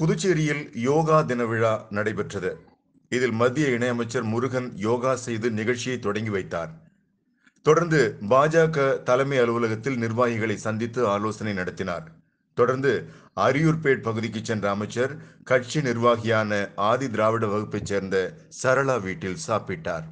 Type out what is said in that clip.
புதுச்சேரியில் யோகா தின விழா நடைபெற்றது இதில் மத்திய இணையமைச்சர் முருகன் யோகா செய்து நிகழ்ச்சியை தொடங்கி வைத்தார் தொடர்ந்து பாஜக தலைமை அலுவலகத்தில் நிர்வாகிகளை சந்தித்து ஆலோசனை நடத்தினார் தொடர்ந்து அரியூர்பேட் பகுதிக்கு சென்ற அமைச்சர் கட்சி நிர்வாகியான ஆதி திராவிட வகுப்பைச் சேர்ந்த சரளா வீட்டில் சாப்பிட்டார்